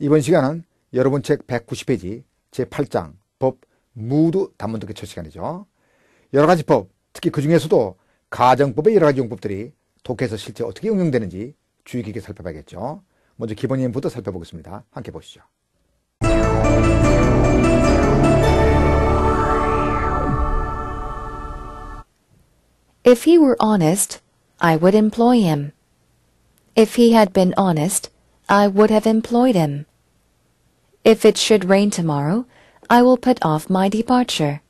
이번 시간은 여러분 책 190페이지 제8장 법무두 단문독의 첫 시간이죠. 여러 가지 법, 특히 그 중에서도 가정법의 여러 가지 용법들이 독해서 실제 어떻게 응용되는지 주의 깊게 살펴봐야겠죠. 먼저 기본 예문부터 살펴보겠습니다. 함께 보시죠. If he were honest, I would employ him. If he had been honest, I would have employed him. If it should rain tomorrow, I will put off my departure.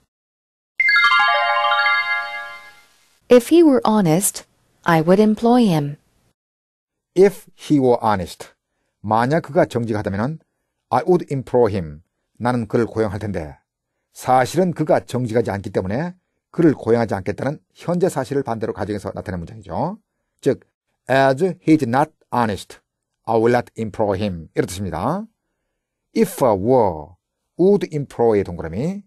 If he were honest, I would employ him. If he were honest. 만약 그가 정직하다면 I would employ him. 나는 그를 고용할 텐데. 사실은 그가 정직하지 않기 때문에 그를 고용하지 않겠다는 현재 사실을 반대로 가정해서 나타낸 문장이죠. 즉, as he is not honest. I will not employ him. 이런 뜻입니다. if I were, would employ의 동그라미.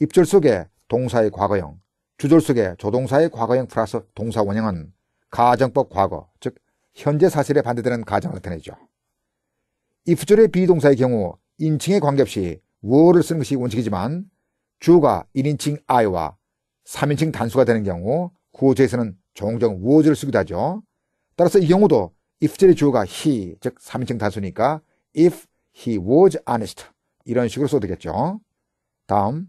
입절 속에 동사의 과거형, 주절 속에 조동사의 과거형 플러스 동사 원형은 가정법 과거, 즉 현재 사실에 반대되는 가정을 나타내죠. if절의 비동사의 경우 인칭에 관계없이 were를 쓰는 것이 원칙이지만 주가 1인칭 I와 3인칭 단수가 되는 경우 구호체에서는 종종 w o u 를 쓰기도 하죠. 따라서 이 경우도 if들의 주어가 he, 즉 3인칭 단수니까 if he was honest 이런 식으로 써도겠죠. 되 다음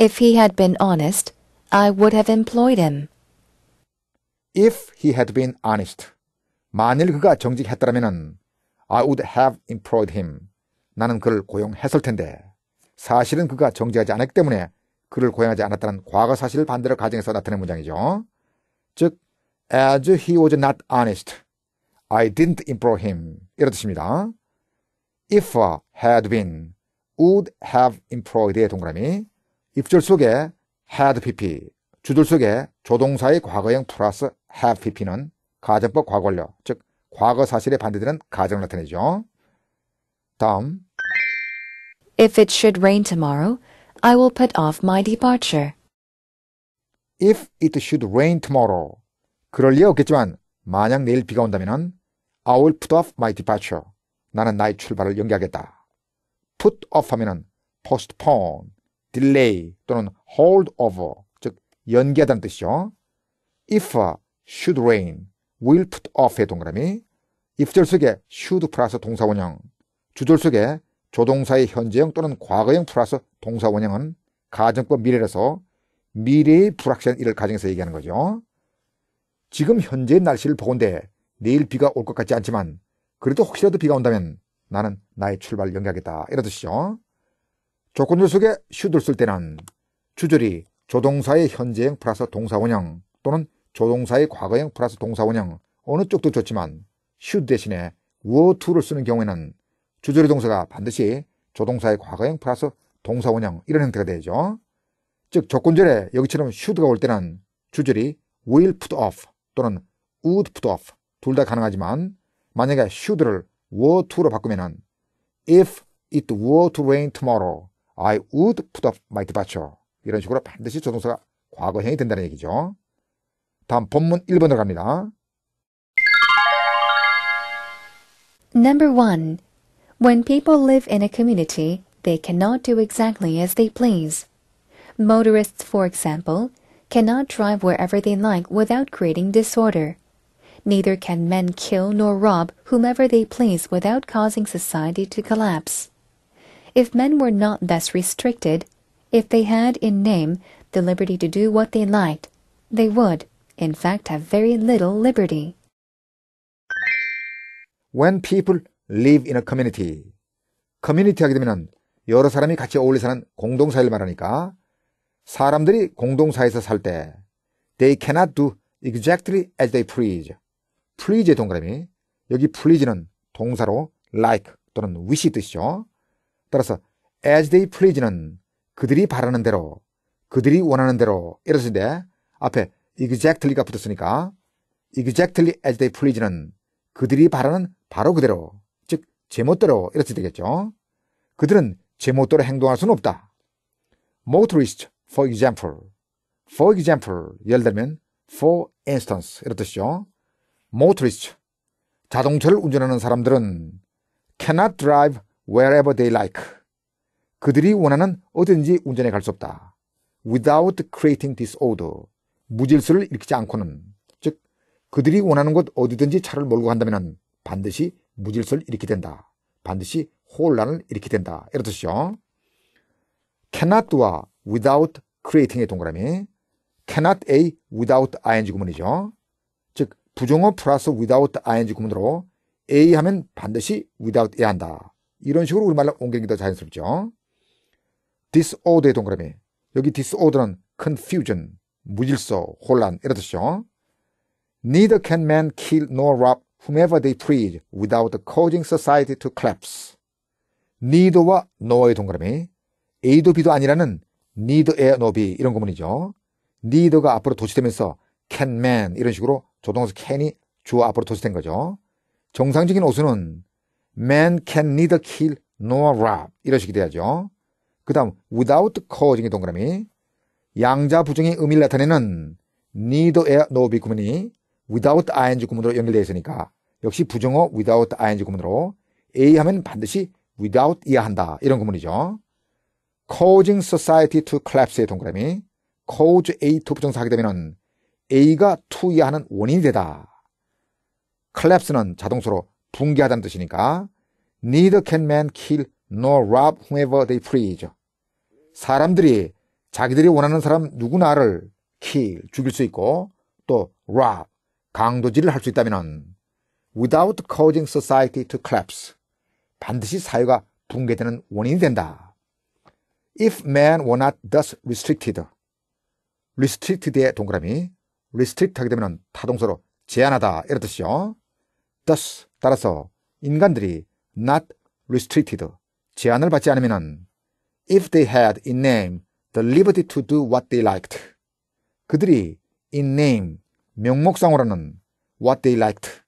If he had been honest, I would have employed him. If he had been honest, 만일 그가 정직했더라면 I would have employed him. 나는 그를 고용했을 텐데 사실은 그가 정직하지 않았기 때문에 그를 고용하지 않았다는 과거 사실을 반대로 가정해서 나타낸 문장이죠. 즉, as he was not honest. I didn't employ him. 이런 뜻입니다. If had been, would have employed의 동그라미. 입절 속에 had pp, 주절 속에 조동사의 과거형 플러스 have pp는 가정법 과거료, 즉 과거 사실에 반대되는 가정을 나타내죠. 다음 If it should rain tomorrow, I will put off my departure. If it should rain tomorrow. 그럴 리 없겠지만 만약 내일 비가 온다면 I will put off my departure. 나는 나의 출발을 연기하겠다. put off 하면은 postpone, delay 또는 hold over, 즉 연기하다는 뜻이죠. if, should rain, will put off의 동그라미, if절 속에 should 플러스 동사원형, 주절 속에 조동사의 현재형 또는 과거형 플러스 동사원형은 가정법 미래라서 미래의 불확실한 일을 가정해서 얘기하는 거죠. 지금 현재의 날씨를 보건대 내일 비가 올 것 같지 않지만 그래도 혹시라도 비가 온다면 나는 나의 출발을 연기하겠다. 이러듯이요 조건들 속에 슈드를쓸 때는 주절이 조동사의 현재형 플러스 동사원형 또는 조동사의 과거형 플러스 동사원형 어느 쪽도 좋지만 슈드 대신에 워투를 쓰는 경우에는 주절이 동사가 반드시 조동사의 과거형 플러스 동사원형 이런 형태가 되죠. 즉 조건절에 여기처럼 슈드가 올 때는 주절이 will put off 또는 would put off 둘다 가능하지만 만약에 should를 were to로 바꾸면은 if it were to rain tomorrow I would put up my departure 이런 식으로 반드시 조동사가 과거형이 된다는 얘기죠. 다음 본문 1번으로 갑니다. Number 1. When people live in a community, they cannot do exactly as they please. Motorists, for example, cannot drive wherever they like without creating disorder. Neither can men kill nor rob whomever they please without causing society to collapse. If men were not thus restricted, if they had in name the liberty to do what they liked, they would, in fact, have very little liberty. When people live in a community, community 하게 되면 여러 사람이 같이 어울리 사는 공동사회를 말하니까 사람들이 공동사회에서 살 때 they cannot do exactly as they please. please의 동그라미. 여기 please는 동사로 like 또는 wish 뜻이죠. 따라서 as they please는 그들이 바라는 대로, 그들이 원하는 대로 이랬는데 앞에 exactly가 붙었으니까 exactly as they please는 그들이 바라는 바로 그대로, 즉 제멋대로 이렇게 되겠죠. 그들은 제멋대로 행동할 수는 없다. motorist, for example, for example, 예를 들면 for instance 이런 뜻이죠. motorists, 자동차를 운전하는 사람들은 cannot drive wherever they like. 그들이 원하는 어딘지 운전해 갈 수 없다. without creating disorder. 무질서를 일으키지 않고는. 즉, 그들이 원하는 곳 어디든지 차를 몰고 간다면 반드시 무질서를 일으키게 된다. 반드시 혼란을 일으키게 된다. 이렇듯이요 cannot와 without creating의 동그라미. cannot a without ing 구문이죠. 부정어 플러스 without ing 구문으로 a 하면 반드시 without 해야 한다. 이런 식으로 우리말로 옮기기 더 자연스럽죠. disorder의 동그라미. 여기 disorder는 confusion, 무질서, 혼란 이런 뜻이죠. Neither can man kill nor rob whomever they please without causing society to collapse. neither와 nor의 동그라미. a도 b도 아니라는 neither a nor b 이런 구문이죠. neither가 앞으로 도치되면서 can man 이런 식으로 조동호수 캔이 주어 앞으로 도시된 거죠. 정상적인 오수는 man can neither kill nor rob 이런 식이 돼야죠. 그 다음 without causing의 동그라미 양자 부정의 의미를 나타내는 neither의 no be 구문이 without ing 구문으로 연결되어 있으니까 역시 부정어 without ing 구문으로 A 하면 반드시 without 이야 한다 이런 구문이죠. causing society to collapse의 동그라미 cause A to 부정사하게 되면 A가 투여하는 원인이 되다. 클랩스는 자동수로 붕괴하다는 뜻이니까 neither can man kill nor rob whomever they please. 사람들이 자기들이 원하는 사람 누구나를 kill, 죽일 수 있고 또 rob, 강도질을 할 수 있다면 without causing society to collapse. 반드시 사회가 붕괴되는 원인이 된다. If man were not thus restricted. restricted의 동그라미 restrict 하게 되면 타동사로 제한하다 이런 뜻이요 thus 따라서 인간들이 not restricted 제한을 받지 않으면은 if they had in name the liberty to do what they liked 그들이 in name 명목상으로는 what they liked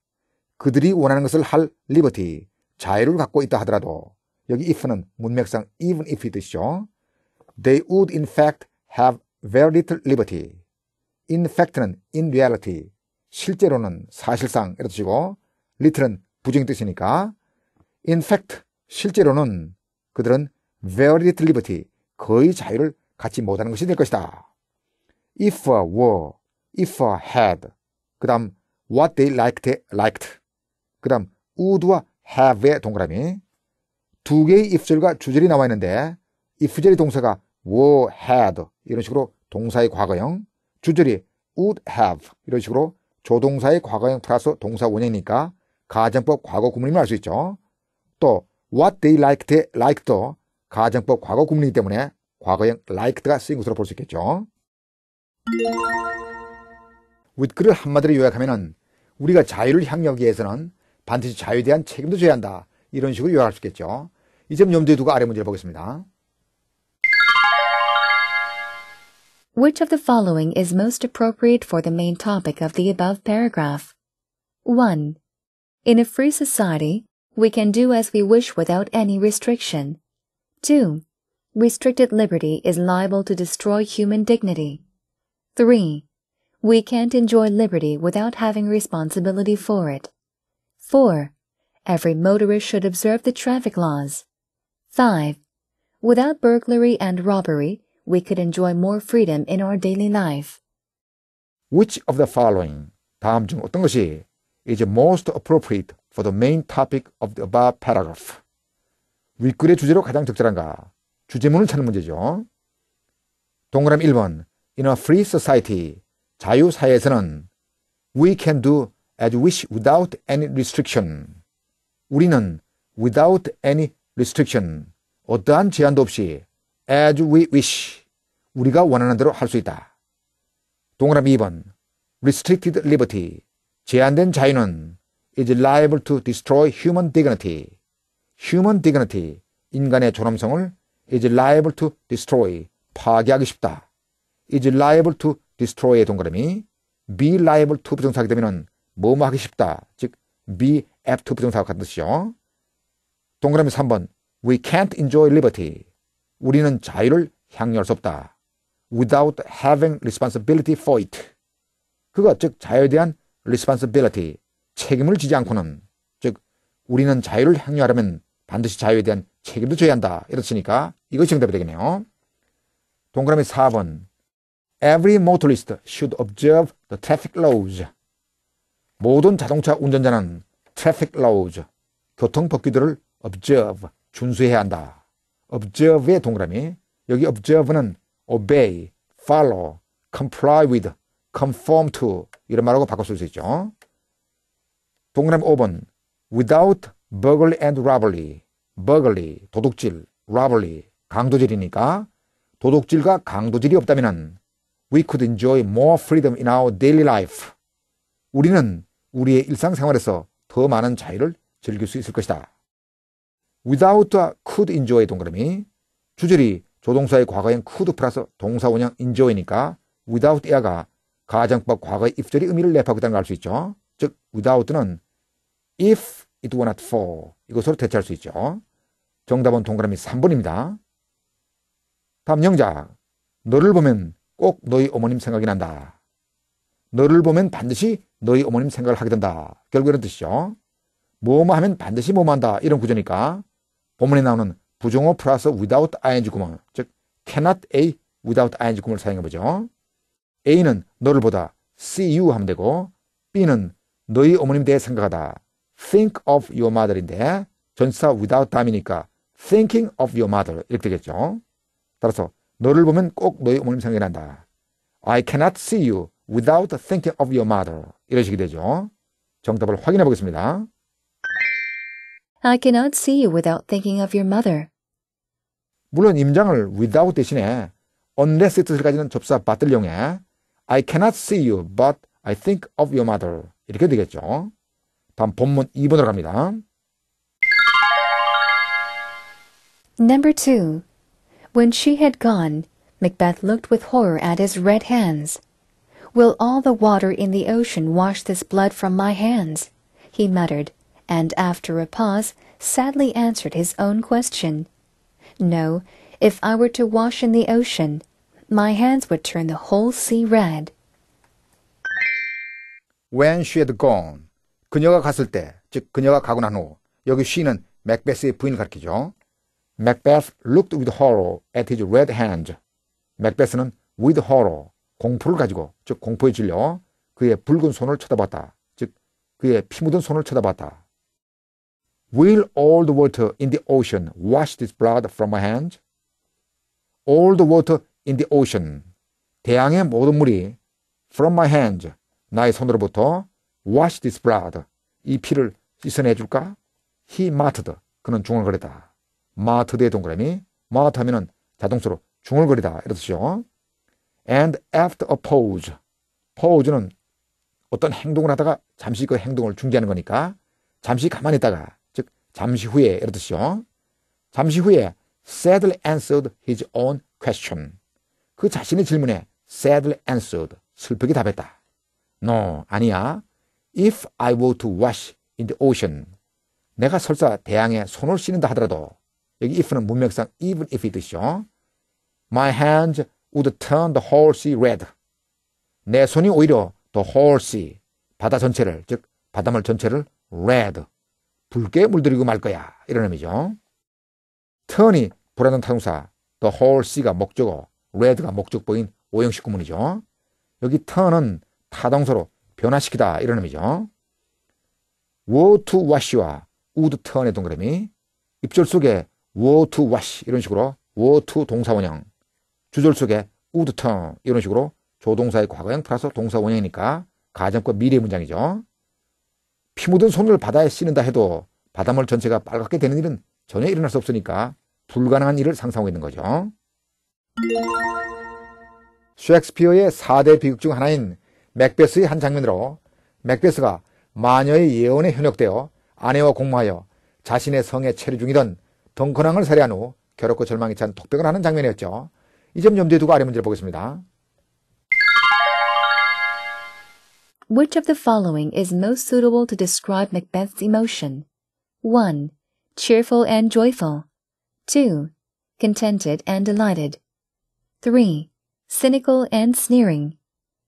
그들이 원하는 것을 할 liberty 자유를 갖고 있다 하더라도 여기 if는 문맥상 even if 이 뜻이죠. They would in fact have very little liberty. in fact는 in reality, 실제로는 사실상 이렇 뜻이고 little은 부정 뜻이니까 in fact, 실제로는 그들은 very little liberty, 거의 자유를 갖지 못하는 것이 될 것이다. if were, if had, 그 다음 what they liked, liked. 그 다음 would와 have의 동그라미 두 개의 if절과 주절이 나와 있는데 if절의 동사가 were, had 이런 식으로 동사의 과거형 주절이 would have 이런 식으로 조동사의 과거형 플러스 동사 원형이니까 가정법 과거 구문임을 알 수 있죠. 또 what they liked, liked도 가정법 과거 구문이기 때문에 과거형 liked가 쓰인 것으로 볼 수 있겠죠. with 글을 한마디로 요약하면 우리가 자유를 향유하기위해서는 반드시 자유에 대한 책임도 져야 한다. 이런 식으로 요약할 수 있겠죠. 이 점 염두에 두고 아래 문제를 보겠습니다. Which of the following is most appropriate for the main topic of the above paragraph? 1. In a free society, we can do as we wish without any restriction. 2. Restricted liberty is liable to destroy human dignity. 3. We can't enjoy liberty without having responsibility for it. 4. Every motorist should observe the traffic laws. 5. Without burglary and robbery, we could enjoy more freedom in our daily life. Which of the following 다음 중 어떤 것이 is most appropriate for the main topic of the above paragraph? 윗글의 주제로 가장 적절한가? 주제문을 찾는 문제죠. 동그라미 1번 In a free society, 자유사회에서는 We can do as we wish without any restriction. 우리는 without any restriction, 어떠한 제한도 없이 as we wish. 우리가 원하는 대로 할 수 있다. 동그라미 2번. restricted liberty. 제한된 자유는 is liable to destroy human dignity. human dignity. 인간의 존엄성을 is liable to destroy. 파괴하기 쉽다. is liable to destroy의 동그라미 be liable to 부정사하게 되면 뭐 뭐 하기 쉽다. 즉 be apt to 부정사와 같은 뜻이죠. 동그라미 3번 we can't enjoy liberty. 우리는 자유를 향유할 수 없다. without having responsibility for it. 그가 즉 자유에 대한 responsibility, 책임을 지지 않고는 즉 우리는 자유를 향유하려면 반드시 자유에 대한 책임도 져야 한다. 이렇으니까 이것이 정답이 되겠네요. 동그라미 4번 Every motorist should observe the traffic laws. 모든 자동차 운전자는 traffic laws, 교통법규들을 observe, 준수해야 한다. observe의 동그라미. 여기 observe는 obey, follow, comply with, conform to 이런 말하고 바꿔 쓸수 있죠. 동그라미 5번 without burglary and robbery. burglary, 도둑질, robbery, 강도질이니까 도둑질과 강도질이 없다면 은 we could enjoy more freedom in our daily life. 우리는 우리의 일상생활에서 더 많은 자유를 즐길 수 있을 것이다. without could enjoy 동그라미. 주절이 조동사의 과거형 could 플러스 동사 원형 enjoy니까 without 야가 가정법 과거의 입 f 절이 의미를 내포하고 있다는 걸 알 수 있죠. 즉 without는 if it were not for 이것으로 대체할 수 있죠. 정답은 동그라미 3번입니다. 다음 영작. 너를 보면 꼭 너희 어머님 생각이 난다. 너를 보면 반드시 너희 어머님 생각을 하게 된다. 결국 이런 뜻이죠. 뭐뭐 하면 반드시 뭐뭐 한다. 이런 구조니까 본문에 나오는 부정어 플러스 without ing 구문, 즉 cannot a without ing 구문을 사용해 보죠. a는 너를 보다 see you 하면 되고 b는 너희 어머님 대해 생각하다 think of your mother인데 전치사 without time이니까 thinking of your mother 이렇게 되겠죠. 따라서 너를 보면 꼭 너희 어머님 생각이 난다. I cannot see you without thinking of your mother 이런 식이 되죠. 정답을 확인해 보겠습니다. I cannot see you without thinking of your mother. 물론 임장을 without 대신에 unless 이 뜻까지는 접사 받들용에 I cannot see you but I think of your mother 이렇게 되겠죠. 다음 본문 2번으로 갑니다. Number 2. When she had gone, Macbeth looked with horror at his red hands. Will all the water in the ocean wash this blood from my hands? he muttered and after a pause sadly answered his own question. No, if I were to wash in the ocean, my hands would turn the whole sea red. When she had gone, 그녀가 갔을 때, 즉 그녀가 가고 난 후, 여기 she는 맥베스의 부인을 가리키죠. Macbeth looked with horror at his red hand. 맥베스는 with horror, 공포를 가지고, 즉 공포에 질려 그의 붉은 손을 쳐다봤다. 즉 그의 피 묻은 손을 쳐다봤다. Will all the water in the ocean wash this blood from my hands? All the water in the ocean. 대양의 모든 물이 from my hands. 나의 손으로부터 wash this blood. 이 피를 씻어내 줄까? He muttered. 그는 중얼거리다. m u t 마 e 드의 동그라미. mutter 하면은 자동수로 중얼거리다. 이렇듯이요. And after a pause. pause는 어떤 행동을 하다가 잠시 그 행동을 중지하는 거니까 잠시 가만히 있다가 잠시 후에 이런 뜻이요. 잠시 후에 sadly answered his own question. 그 자신의 질문에 sadly answered. 슬프게 답했다. No, 아니야. If I were to wash in the ocean. 내가 설사 대양에 손을 씻는다 하더라도 여기 if는 문맥상 even if 이듯이죠 My hands would turn the whole sea red. 내 손이 오히려 the whole sea, 바다 전체를, 즉 바닷물 전체를 red, 붉게 물들이고 말 거야. 이런 의미죠. 턴이 불안한 타동사, the whole sea가 목적어, red가 목적보인 오형식 구문이죠. 여기 턴은 타동사로 변화시키다 이런 의미죠. woe to wash와 would turn의 동그라미 입절 속에 woe to wash 이런 식으로 woe to 동사원형 주절 속에 would turn 이런 식으로 조동사의 과거형 플러스 동사원형이니까 가정과 미래 문장이죠. 피 묻은 손을 바다에 씻는다 해도 바닷물 전체가 빨갛게 되는 일은 전혀 일어날 수 없으니까 불가능한 일을 상상하고 있는 거죠. 셰익스피어의 4대 비극 중 하나인 맥베스의 한 장면으로 맥베스가 마녀의 예언에 현혹되어 아내와 공모하여 자신의 성에 체류 중이던 덩컨왕을 살해한 후 괴롭고 절망에 찬 독백을 하는 장면이었죠. 이 점 염두에 두고 아래 문제를 보겠습니다. Which of the following is most suitable to describe Macbeth's emotion? 1. Cheerful and joyful. 2. Contented and delighted. 3. Cynical and sneering.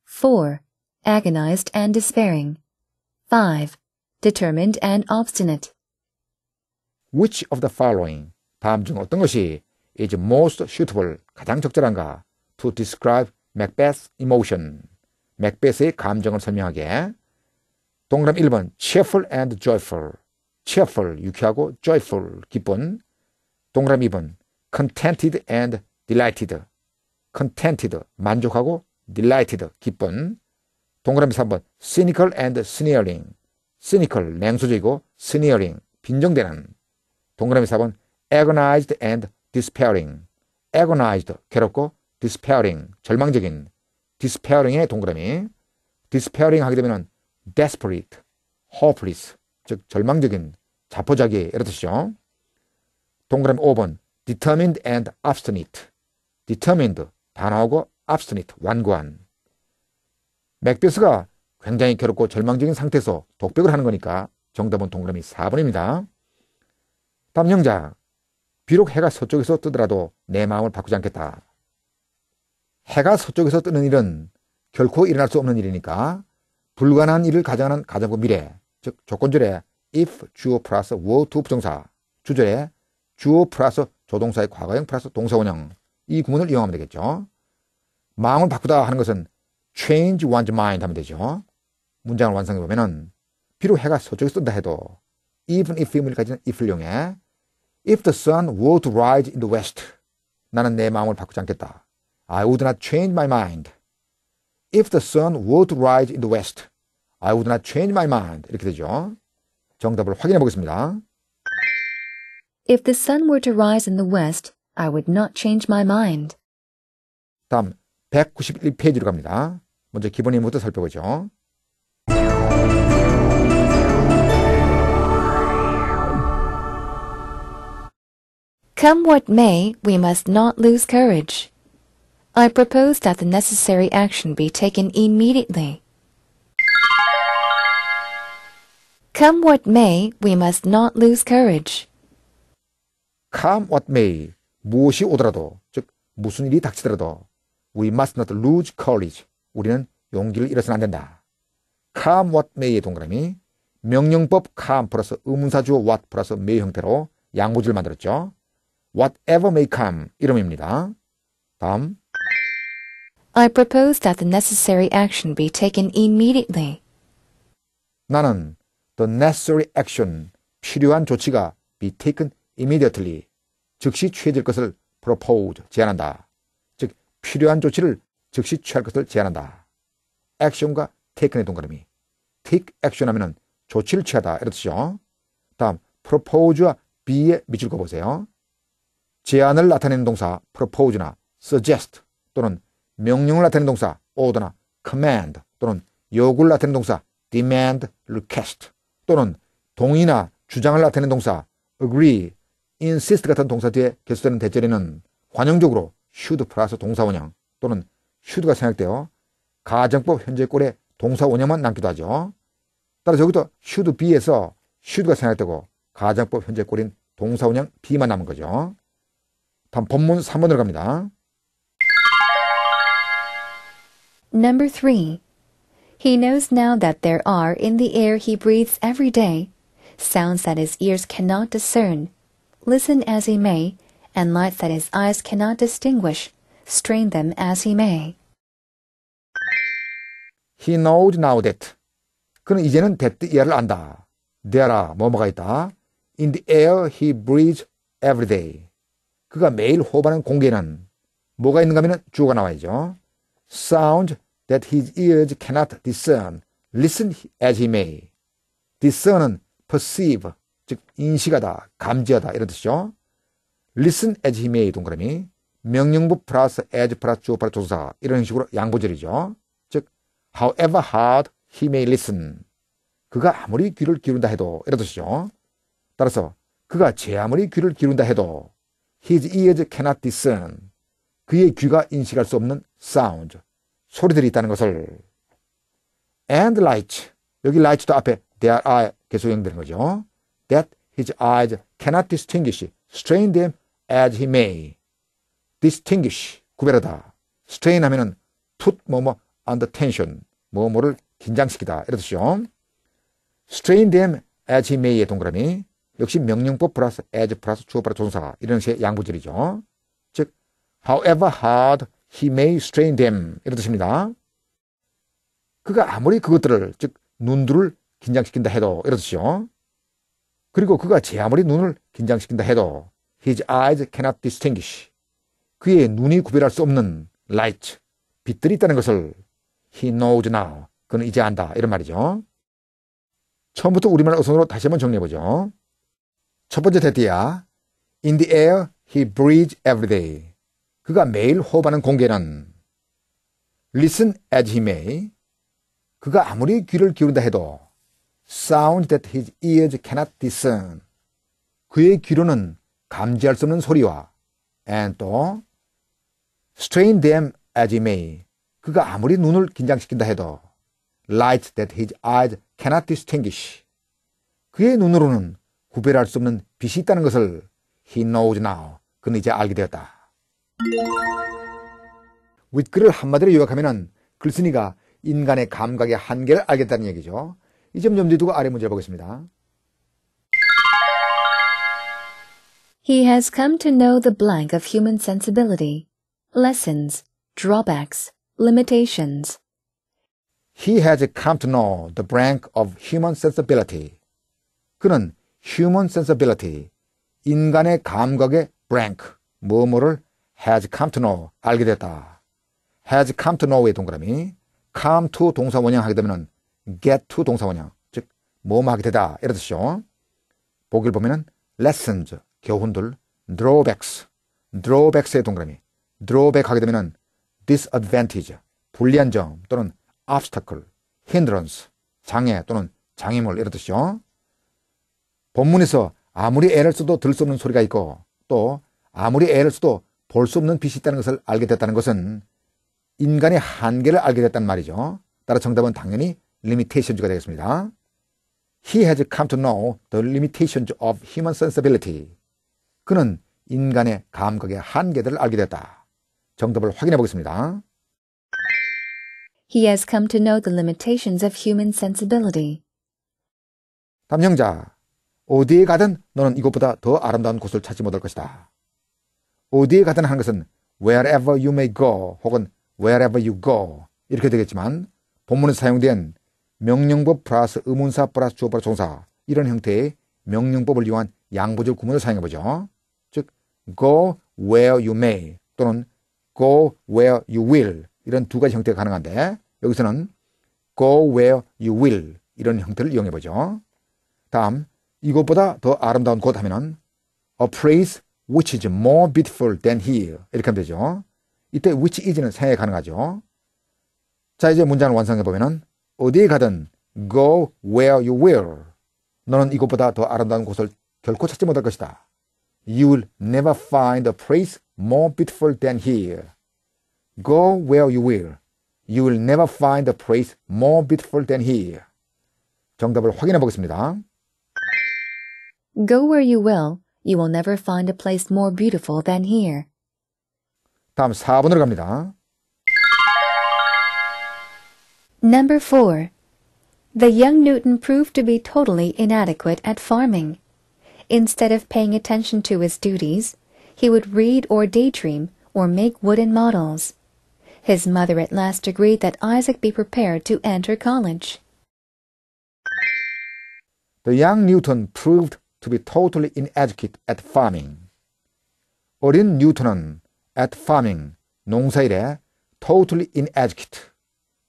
4. Agonized and despairing. 5. Determined and obstinate. Which of the following 다음 중 어떤 것이 is most suitable 가장 적절한가 to describe Macbeth's emotion 맥베스의 감정을 설명하게 동그람 1번 cheerful and joyful cheerful 유쾌하고 joyful 기쁜 동그람 2번 contented and delighted contented 만족하고 delighted 기쁜 동그라미 3번 cynical and sneering cynical 냉소적이고 sneering 빈정대는 동그라미 4번 agonized and despairing agonized 괴롭고 despairing 절망적인 디스페어링의 동그라미. 디스페어링 하게 되면 desperate, hopeless, 즉 절망적인, 자포자기 이런 뜻이죠. 동그라미 5번 determined and obstinate. determined 단호하고 obstinate 완고한. 맥베스가 굉장히 괴롭고 절망적인 상태에서 독백을 하는 거니까 정답은 동그라미 4번입니다. 다음 영자 비록 해가 서쪽에서 뜨더라도 내 마음을 바꾸지 않겠다. 해가 서쪽에서 뜨는 일은 결코 일어날 수 없는 일이니까 불가능한 일을 가정하는 가정부 미래 즉 조건절에 if 주어 플러스 were to 부정사 주절에 주어 플러스 조동사의 과거형 플러스 동사원형 이 구문을 이용하면 되겠죠. 마음을 바꾸다 하는 것은 change one's mind 하면 되죠. 문장을 완성해 보면은 비록 해가 서쪽에서 뜬다 해도 even if 힘을 가지는 if를 이용해 if the sun were to rise in the west 나는 내 마음을 바꾸지 않겠다. I would not change my mind. If the sun were to rise in the west, I would not change my mind. 이렇게 되죠. 정답을 확인해 보겠습니다. If the sun were to rise in the west, I would not change my mind. 다음 191페이지로 갑니다. 먼저 기본 예문부터 살펴보죠. Come what may, we must not lose courage. I propose that the necessary action be taken immediately. Come what may, we must not lose courage. Come what may, 무엇이 오더라도, 즉 무슨 일이 닥치더라도, we must not lose courage. 우리는 용기를 잃어서는 안 된다. Come what may의 동그라미, 명령법 come 플러스 의문사주어 what 플러스 may 형태로 양보지를 만들었죠. Whatever may come 이름입니다. 다음 I propose that the necessary action be taken immediately. 나는 the necessary action, 필요한 조치가 be taken immediately, 즉시 취해질 것을 propose, 제안한다. 즉, 필요한 조치를 즉시 취할 것을 제안한다. action과 taken의 동그라미. take action 하면은 조치를 취하다. 이런 뜻이죠. 다음, propose와 be에 미줄 거 보세요. 제안을 나타내는 동사 propose나 suggest 또는 명령을 나타내는 동사 order나 command 또는 요구를 나타내는 동사 demand, request 또는 동의나 주장을 나타내는 동사 agree, insist 같은 동사 뒤에 개수되는 대절에는 관용적으로 should 플러스 동사 원형 또는 should가 생각되어 가정법 현재 꼴에 동사 원형만 남기도 하죠. 따라서 여기도 should be에서 should가 생각되고 가정법 현재 꼴인 동사 원형 be만 남은 거죠. 다음 본문 3번으로 갑니다. Number 3. He knows now that there are in the air he breathes every day sounds that his ears cannot discern, listen as he may, and lights that his eyes cannot distinguish, strain them as he may. He knows now that. 그는 이제는 that 얘를 안다. There are 뭐뭐가 있다. In the air he breathes every day. 그가 매일 호박은 공기에는 뭐가 있는가 하면 주어가 나와야죠. sound that his ears cannot discern, listen as he may. discern은 perceive, 즉 인식하다, 감지하다 이런 뜻이죠. listen as he may 동그라미 명령부 플러스 as 플러스 주어 플러스 조사 이런 식으로 양보절이죠. 즉 however hard he may listen 그가 아무리 귀를 기울인다 해도 이런 뜻이죠. 따라서 그가 제 아무리 귀를 기울인다 해도 his ears cannot discern 그의 귀가 인식할 수 없는 사운드, 소리들이 있다는 것을. And light. 여기 light도 앞에 their eye 계속 연결되는 거죠. That his eyes cannot distinguish, strain them as he may. distinguish, 구별하다. strain 하면은 put 뭐뭐 under tension, 뭐뭐를 긴장시키다. 이런 뜻이죠. strain them as he may의 동그라미. 역시 명령법 플러스 as 플러스 주어 플러스 동사 이런 식의 양보질이죠. however hard he may strain them. 이런 뜻입니다. 그가 아무리 그것들을, 즉, 눈들을 긴장시킨다 해도, 이런 뜻이요. 그리고 그가 제 아무리 눈을 긴장시킨다 해도, his eyes cannot distinguish. 그의 눈이 구별할 수 없는 light, 빛들이 있다는 것을 he knows now. 그는 이제 안다. 이런 말이죠. 처음부터 우리말 어선으로 다시 한번 정리해보죠. 첫 번째 대띠야. In the air, he breathes every day. 그가 매일 호흡하는 공기는 listen as he may 그가 아무리 귀를 기울인다 해도 sound that his ears cannot discern 그의 귀로는 감지할 수 없는 소리와 and 또 strain them as he may 그가 아무리 눈을 긴장시킨다 해도 light that his eyes cannot distinguish 그의 눈으로는 구별할 수 없는 빛이 있다는 것을 he knows now 그는 이제 알게 되었다. 윗글을 한마디로 요약하면 글쓴이가 인간의 감각의 한계를 알겠다는 얘기죠. 이점 염두에 두고 아래 문제를 보겠습니다. He has come to know the blank of human sensibility. Lessons, drawbacks, limitations. He has come to know the blank of human sensibility. 그는 human sensibility, 인간의 감각의 blank, 뭐뭐를 has come to know 알게 됐다. has come to know의 동그라미 come to 동사 원형 하게 되면은 get to 동사 원형 즉 뭐뭐하게 되다 이런 뜻이죠. 보기를 보면은 lessons 교훈들 drawbacks drawbacks의 동그라미 drawback 하게 되면은 disadvantage 불리한 점 또는 obstacle hindrance 장애 또는 장애물 이런 뜻이죠. 본문에서 아무리 애를 써도 들 수 없는 소리가 있고 또 아무리 애를 써도 볼수 없는 빛이 있다는 것을 알게 됐다는 것은 인간의 한계를 알게 됐단 말이죠. 따라 정답은 당연히 limitation즈가 되겠습니다. He has come to know the limitations of human sensibility. 그는 인간의 감각의 한계들을 알게 됐다. 정답을 확인해 보겠습니다. He has come to know the limitations of human sensibility. 담형자, 어디에 가든 너는 이것보다 더 아름다운 곳을 찾지 못할 것이다. 어디에 가든 하는 것은 wherever you may go 혹은 wherever you go 이렇게 되겠지만 본문에 서 사용된 명령법 플러스 의문사 플러스 주어 플러스 동사 이런 형태의 명령법을 이용한 양보적 구문을 사용해 보죠. 즉 go where you may 또는 go where you will 이런 두 가지 형태가 가능한데 여기서는 go where you will 이런 형태를 이용해 보죠. 다음 이것보다 더 아름다운 곳 하면은 a place which is more beautiful than he r e 이렇게 하면 되죠. 이때 which is는 사용 가능하죠. 자 이제 문장을 완성해 보면은 어디에 가든 go where you will 너는 이곳보다 더 아름다운 곳을 결코 찾지 못할 것이다. You will never find a place more beautiful than here. Go where you will. You will never find a place more beautiful than here. 정답을 확인해 보겠습니다. Go where you will. You will never find a place more beautiful than here. 다음 4번으로 갑니다. Number 4. The young Newton proved to be totally inadequate at farming. Instead of paying attention to his duties, he would read or daydream or make wooden models. His mother at last agreed that Isaac be prepared to enter college. The young Newton proved to be totally inadequate at farming. 어린 뉴턴은 at farming, 농사일에 totally inadequate,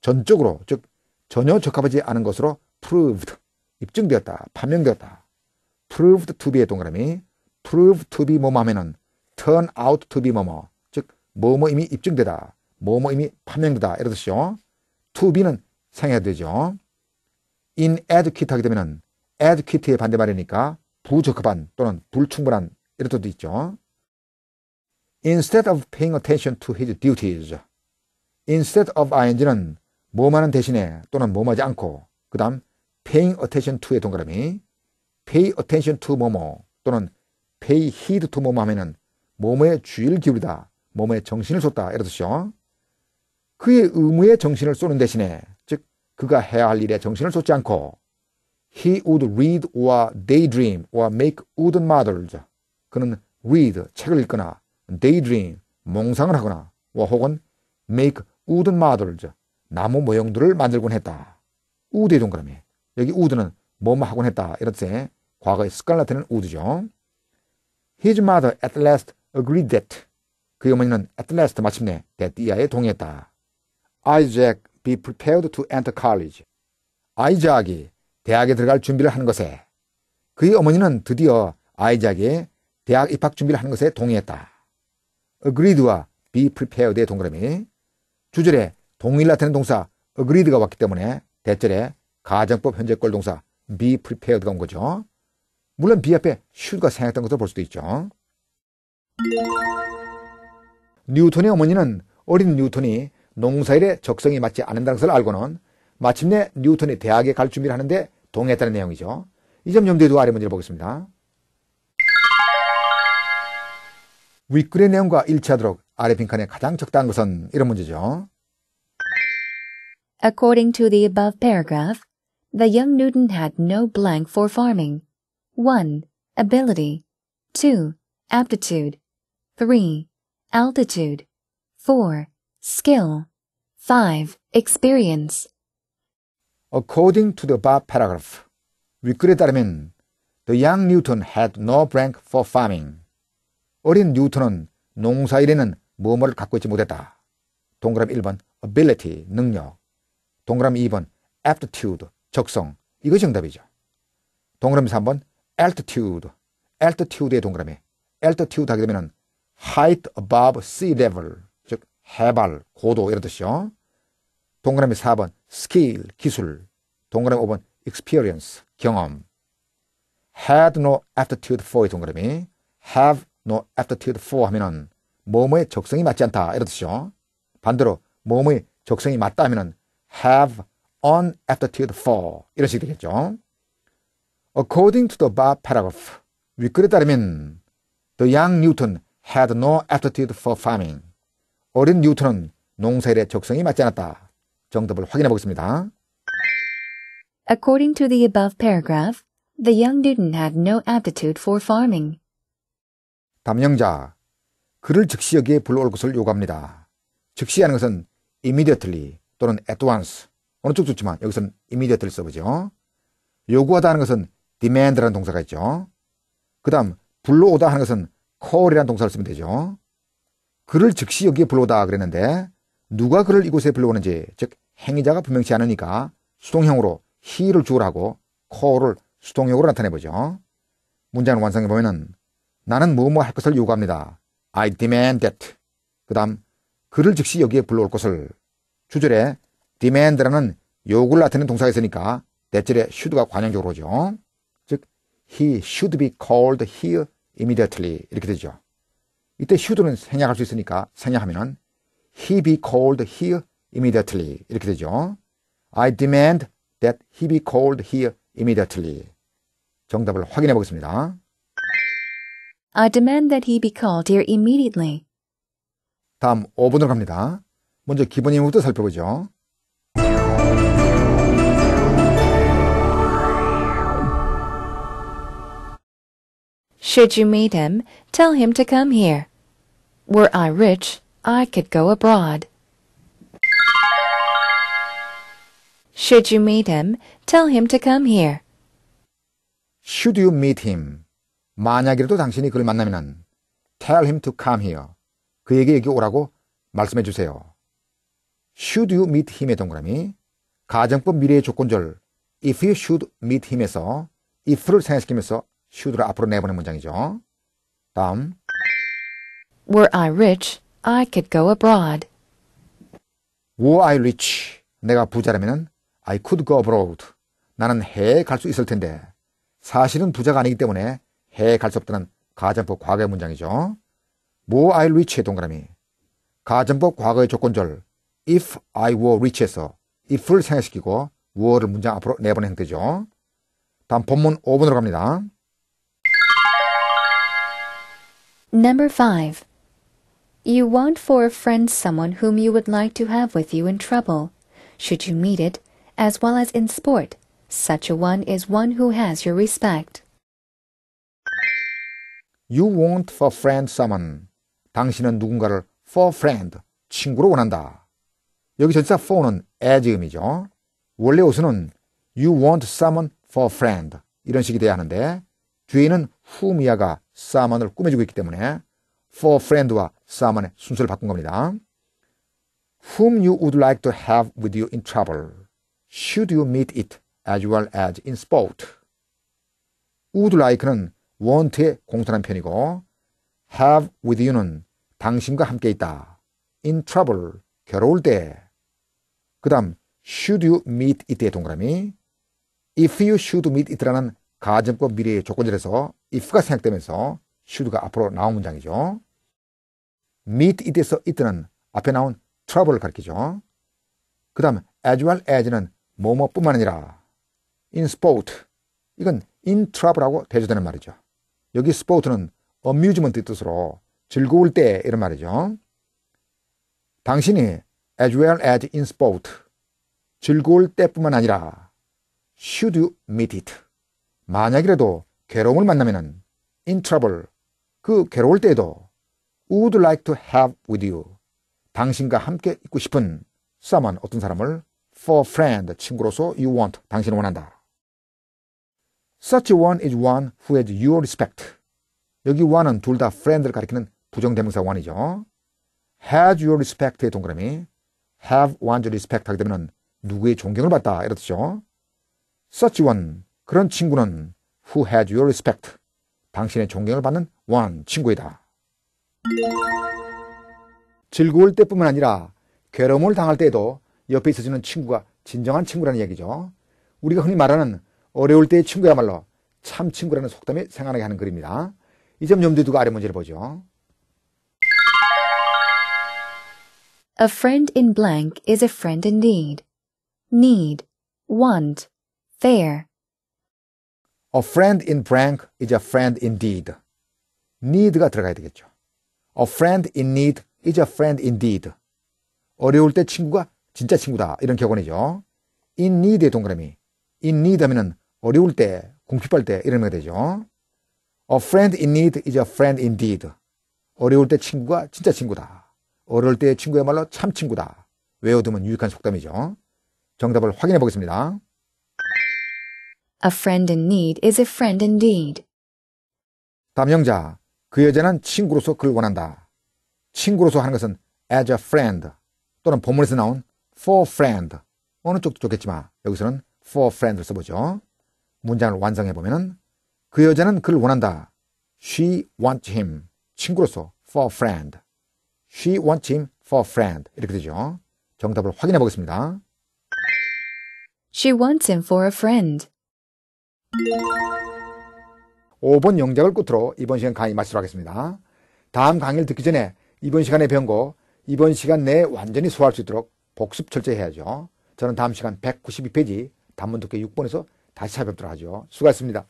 전적으로, 즉 전혀 적합하지 않은 것으로 proved, 입증되었다, 판명되었다. proved to be의 동그라미, proved to be 뭐뭐 하면은 turn out to be 뭐뭐, 즉 뭐뭐 이미 입증되다, 뭐뭐 이미 판명되다, 이런 뜻이죠. to be는 생해야 되죠. inadequate 하게 되면은 adequate의 반대말이니까 부적합한 또는 불충분한 이런 뜻도 있죠. Instead of paying attention to his duties. Instead of ing는 뭐하는 대신에 또는 뭐하지 않고 그 다음 paying attention to의 동그라미 pay attention to 뭐뭐 또는 pay heed to 뭐뭐 하면은 뭐뭐에 주의를 기울이다 뭐뭐에 정신을 쏟다 이런 뜻이죠. 그의 의무에 정신을 쏘는 대신에 즉 그가 해야 할 일에 정신을 쏟지 않고 He would read or daydream or make wooden models. 그는 read, 책을 읽거나 daydream, 몽상을 하거나 혹은 make wooden models, 나무 모형들을 만들곤 했다. 우드의 동그라미. 여기 우드는 뭐뭐 하곤 했다. 이렇게 과거의 습관을 나타내는 우드죠. His mother at last agreed that. 그의 어머니는 at last 마침내 that 이하에 동의했다. Isaac be prepared to enter college. 아이작이 대학에 들어갈 준비를 하는 것에 그의 어머니는 드디어 아이작의 대학 입학 준비를 하는 것에 동의했다. agreed와 be prepared의 동그라미 주절에 동일 나타낸 동사 agreed가 왔기 때문에 대절에 가정법 현재걸 동사 be prepared가 온 거죠. 물론 be 앞에 should가 생겼던 것도 볼 수도 있죠. 뉴턴의 어머니는 어린 뉴턴이 농사일에 적성이 맞지 않는다는 것을 알고는 마침내 뉴턴이 대학에 갈 준비를 하는데 동의했다는 내용이죠. 이 점 염두에 두고 아래 문제를 보겠습니다. 윗글의 내용과 일치하도록 아래 빈칸에 가장 적당한 것은 이런 문제죠. According to the above paragraph, the young Newton had no blank for farming. 1. Ability. 2. Aptitude. 3. Altitude. 4. Skill. 5. Experience. According to the above paragraph, 위글에 따르면 The young Newton had no blank for farming. 어린 뉴턴은 농사일에는 뭐뭐를 갖고 있지 못했다. 동그라미 1번 ability, 능력. 동그라미 2번 aptitude, 적성. 이것이 정답이죠. 동그라미 3번 altitude, altitude의 동그라미. altitude 하게 되면 height above sea level, 즉 해발, 고도 이런 뜻이요. 동그라미 4번 스 k i 기술. 동그라미 5번, experience, 경험. had no aptitude for 동그라미. have no aptitude for 하면은 몸의 적성이 맞지 않다. 이런 뜻이죠. 반대로 몸의 적성이 맞다 하면은 have an aptitude for 이런 식이 되겠죠. According to the above paragraph, 위글에 따르면 the young Newton had no aptitude for farming. 어린 뉴턴은 농사일에 적성이 맞지 않았다. 정답을 확인해 보겠습니다. According to the above paragraph, the young s t u d e n had no aptitude for farming. 담영자, 그를 즉시 여기에 불러올 것을 요구합니다. 즉시하는 것은 immediately 또는 at once. 어느 쪽 좋지만 여기서는 immediately 써보죠. 요구하다 하는 것은 demand라는 동사가 있죠. 그 다음 불러오다 하는 것은 call이라는 동사를 쓰면 되죠. 그를 즉시 여기에 불러오다 그랬는데 누가 그를 이곳에 불러오는지 즉 행위자가 분명치 않으니까 수동형으로 히를 주라고 코를 수동형으로 나타내보죠. 문장을 완성해보면 나는 뭐뭐 할 것을 요구합니다. I demand that. 그 다음 그를 즉시 여기에 불러올 것을 주절에 demand라는 요구를 나타내는 동사가 있으니까 대절에 should가 관용적으로 오죠. 즉 he should be called here immediately 이렇게 되죠. 이때 should는 생략할 수 있으니까 생략하면은 he be called here immediately 이렇게 되죠. I demand that he be called here immediately. 정답을 확인해 보겠습니다. I demand that he be called here immediately. 다음 5번으로 갑니다. 먼저 기본 인물부터 살펴보죠. Should you meet him, tell him to come here. Were I rich, I could go abroad. Should you meet him, tell him to come here. Should you meet him? 만약이라도 당신이 그를 만나면 tell him to come here. 그에게 여기 오라고 말씀해 주세요. should you meet him의 동그라미 가정법 미래의 조건절 if you should meet him에서 if를 생각시키면서 should를 앞으로 내보낸 문장이죠. 다음 Were I rich, I could go abroad. Were I rich, 내가 부자라면 I could go abroad. 나는 해외에 갈수 있을 텐데. 사실은 부자가 아니기 때문에 해외에 갈수 없다는 가정법 과거의 문장이죠. More I rich의 동그라미. 가정법 과거의 조건절 if I were rich에서 if를 생략시키고 were를 문장 앞으로 내보낸 형태죠. 다음 본문 5번으로 갑니다. Number 5. You want for a friend someone whom you would like to have with you in trouble. Should you meet it, as well as in sport. Such a one is one who has your respect. You want for friend someone. 당신은 누군가를 for friend, 친구로 원한다. 여기 전치사 for는 as음이죠. 원래 어수는 you want someone for friend 이런 식이 돼야 하는데 뒤에는 whom 이야가 someone을 꾸며주고 있기 때문에 for friend와 someone의 순서를 바꾼 겁니다. Whom you would like to have with you in trouble. should you meet it as well as in sport. would like는 want에 공손한 편이고 have with you는 당신과 함께 있다. in trouble, 괴로울 때. 그 다음 should you meet it의 동그라미 if you should meet it라는 가정법 미래의 조건절에서 if가 생각되면서 should가 앞으로 나온 문장이죠. meet it에서 it는 앞에 나온 trouble을 가리키죠. 그 다음 as well as는 뭐뭐뿐만 아니라 in sport 이건 in trouble하고 대조되는 말이죠. 여기 s p o r t 는 amusement 뜻으로 즐거울 때 이런 말이죠. 당신이 as well as in sport 즐거울 때뿐만 아니라 should you meet it 만약이라도 괴로움을 만나면은 in trouble 그 괴로울 때에도 would like to have with you 당신과 함께 있고 싶은 someone 어떤 사람을 for friend 친구로서 you want 당신은 원한다. Such one is one who has your respect. 여기 one은 둘 다 friend를 가리키는 부정대명사 one이죠. has your respect의 동그라미 have one's respect 하게 되면 누구의 존경을 받다 이렇 뜻이죠. such one 그런 친구는 who has your respect 당신의 존경을 받는 one 친구이다. 즐거울 때뿐만 아니라 괴로움을 당할 때에도 옆에 있어주는 친구가 진정한 친구라는 얘기죠. 우리가 흔히 말하는 어려울 때의 친구야말로 참 친구라는 속담이 생각나게 하는 글입니다. 이 점 염두에 두고 아래 문제를 보죠. A friend in blank is a friend in d e e d Need, want, fair. A friend in blank is a friend indeed. need가 들어가야 되겠죠. A friend in need is a friend indeed. 어려울 때 친구가 진짜 친구다 이런 격언이죠. in need의 동그라미 in need 하면은 어려울 때 궁핍할 때 이런 의미가 되죠. a friend in need is a friend indeed 어려울 때 친구가 진짜 친구다. 어려울 때 친구야말로 참 친구다. 외워두면 유익한 속담이죠. 정답을 확인해 보겠습니다. A friend in need is a friend indeed. 담영자, 그 여자는 친구로서 그를 원한다. 친구로서 하는 것은 as a friend 또는 본문에서 나온 for friend. 어느 쪽도 좋겠지만 여기서는 for friend를 써보죠. 문장을 완성해보면 은그 여자는 그를 원한다. She wants him. 친구로서 for friend. She wants him for friend. 이렇게 되죠. 정답을 확인해 보겠습니다. She wants him for a friend. 5번 영작을 끝으로 이번 시간 강의 마치도록 하겠습니다. 다음 강의를 듣기 전에 이번 시간에 배운 거 이번 시간 내에 완전히 소화할 수 있도록 복습 철저히 해야죠. 저는 다음 시간 192페이지 단문 두께 6번에서 다시 찾아뵙도록 하죠. 수고하셨습니다.